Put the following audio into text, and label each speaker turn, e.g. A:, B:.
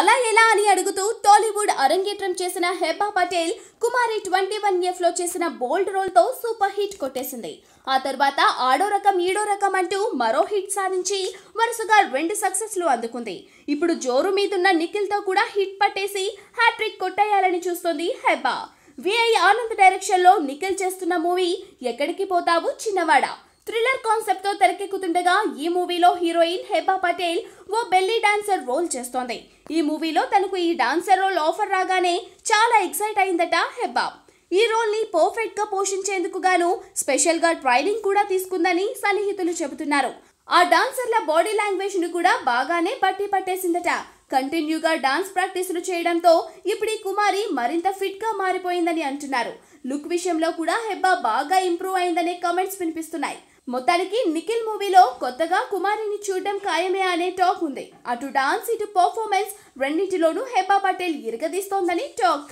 A: అలా ఎలా అని అడుగుతూ టాలీవుడ్ అరంగేట్రం చేసిన Hebah Patel Kumari twenty one F లో చేసిన బోల్డ్ రోల్ తో సూపర్ హిట్ కొట్టేసింది ఆ తర్వాత ఆడో రకం ఈడో రకం అంటూ మరో హిట్ సాధించి వరుసగా రెండు సక్సెస్ లు అందుకుంది ఇప్పుడు జోరు మీదున్న నిఖిల్ తో కూడా హిట్ పట్టేసి హ్యాట్రిక్ కొట్టేయాలని చూస్తోంది హెబా విఐ ఆనంద్ డైరెక్షన్ లో నిఖిల్ చేస్తున్న మూవీ ఎక్కడికి పోతావు చిన్నవాడా థ్రిల్లర్ కాన్సెప్ట్తో తెరకెక్కుతుండగా ఈ మూవీలో హీరోయిన్ హెబా పటేల్ ఓ బెల్లీ డాన్సర్ రోల్ చేస్తోంది ఈ మూవీలో తనకు ఈ డాన్సర్ రోల్ ఆఫర్ రాగానే చాలా ఎక్సైట్ అయిందట హెబ్బా ఈ రోల్ని పర్ఫెక్ట్గా పోషించేందుకు గాను స్పెషల్గా ట్రైనింగ్ కూడా తీసుకుందని సన్నిహితులు చెబుతున్నారు ఆ డాన్సర్ల బాడీ ను కూడా బాగానే పట్టి పట్టేసిందట కంటిన్యూగా డాన్స్ ప్రాక్టీసులు చేయడంతో ఇప్పుడు ఈ కుమారి మరింత ఫిట్గా మారిపోయిందని అంటున్నారు లుక్ విషయంలో కూడా హెబ్బా బాగా ఇంప్రూవ్ అయిందనే కమెంట్స్ వినిపిస్తున్నాయి మొత్తానికి నిఖిల్ మూవీలో కొత్తగా కుమారిని చూడడం ఖాయమే అనే టాక్ ఉంది అటు డాన్స్ ఇటు పర్ఫార్మెన్స్ రెండింటిలోనూ హెబా పటేల్ ఇరగదీస్తోందని టాక్